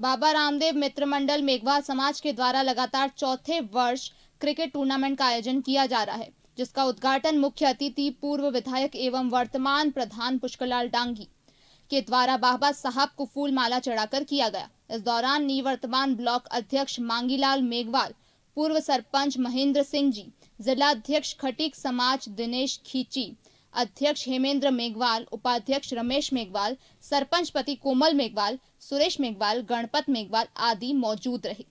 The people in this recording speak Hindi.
बाबा रामदेव मित्र मंडल मेघवाल समाज के द्वारा लगातार चौथे वर्ष क्रिकेट टूर्नामेंट का आयोजन किया जा रहा है जिसका उद्घाटन मुख्य अतिथि पूर्व विधायक एवं वर्तमान प्रधान पुष्करलाल डांगी के द्वारा बाबा साहब को फूल माला चढ़ाकर किया गया इस दौरान निवर्तमान ब्लॉक अध्यक्ष मांगीलाल मेघवाल पूर्व सरपंच महेंद्र सिंह जी जिला अध्यक्ष खटीक समाज दिनेश खींची अध्यक्ष हेमेंद्र मेघवाल उपाध्यक्ष रमेश मेघवाल सरपंच पति कोमल मेघवाल सुरेश मेघवाल गणपत मेघवाल आदि मौजूद रहे